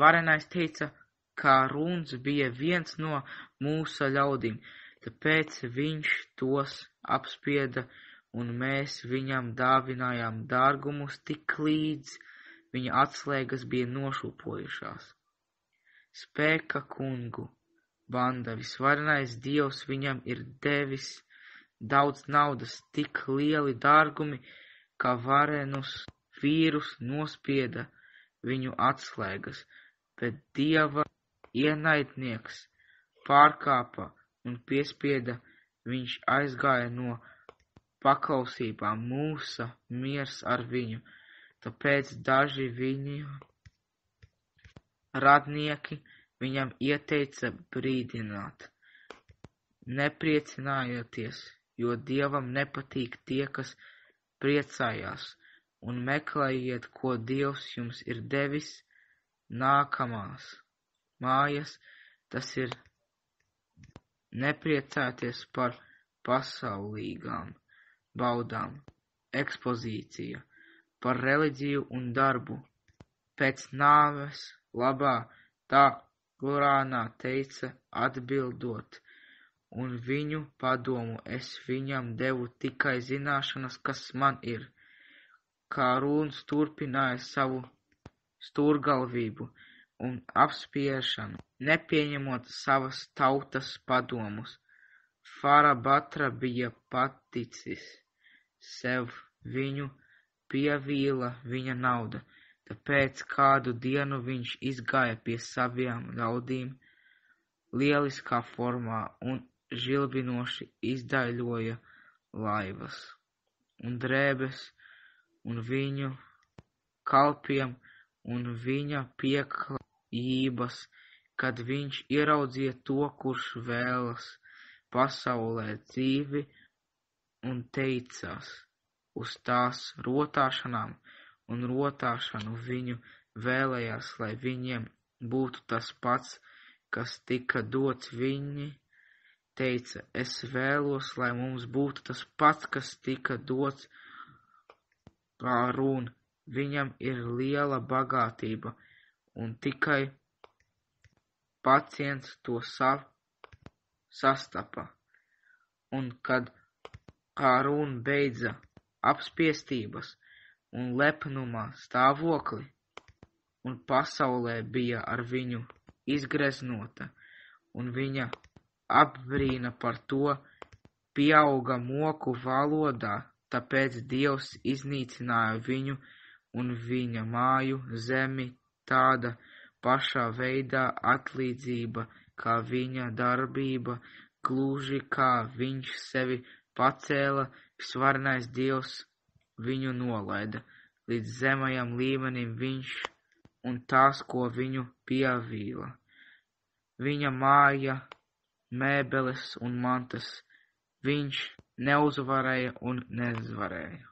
Varenais teica, ka Runs bija viens no mūsu ļaudīm, tāpēc viņš tos apspieda, un mēs viņam dāvinājām dārgumus tik līdz viņa atslēgas bija nošūpojušās. Spēka kungu banda visvarenais dievs viņam ir devis daudz naudas, tik lieli dārgumi, ka varenus vīrus nospieda viņu atslēgas, bet Dieva ienaidnieks pārkāpa un piespieda, viņš aizgāja no paklausībām mūsu miers ar viņu, tāpēc daži viņu radnieki viņam ieteica brīdināt, nepriecinājieties, jo Dievam nepatīk tie, kas priecājās un meklējiet, ko Dievs jums ir devis nākamās mājas, tas ir nepriecāties par pasaulīgām baudām, ekspozīcija, par reliģiju un darbu, pēc nāves labā, tā Korānā teica atbildot, un viņu padomu es viņam devu tikai zināšanas, kas man ir Karūns turpināja savu stūrgalvību un apspiešanu, nepieņemot savas tautas padomus. Farabatra bija paticis sev, viņu pievīla viņa nauda, tāpēc kādu dienu viņš izgāja pie saviem ļaudīm lieliskā formā un žilbinoši izdaļoja laivas un drēbes un viņu kalpiem un viņa pieklājības, kad viņš ieraudzīja to, kurš vēlas pasaulē dzīvi un teicās uz tās rotāšanām un rotāšanu viņu vēlējās, lai viņiem būtu tas pats, kas tika dots viņi, teica, es vēlos, lai mums būtu tas pats, kas tika dots Lārūn, viņam ir liela bagātība, un tikai paciens to sav, sastapa. Un kad Kārūn beidza apspiestības un lepnumā stāvokli, un pasaulē bija ar viņu izgreznota, un viņa apbrīna par to pieauga moku valodā Tāpēc Dievs iznīcināja viņu un viņa māju zemi tāda pašā veidā atlīdzība, kā viņa darbība, gluži kā viņš sevi pacēla, svarnais Dievs viņu nolaida līdz zemajam līmenim viņš un tās, ko viņu pievīla. Viņa māja, mēbeles un mantas, viņš neuzvarēja un neizvarēja.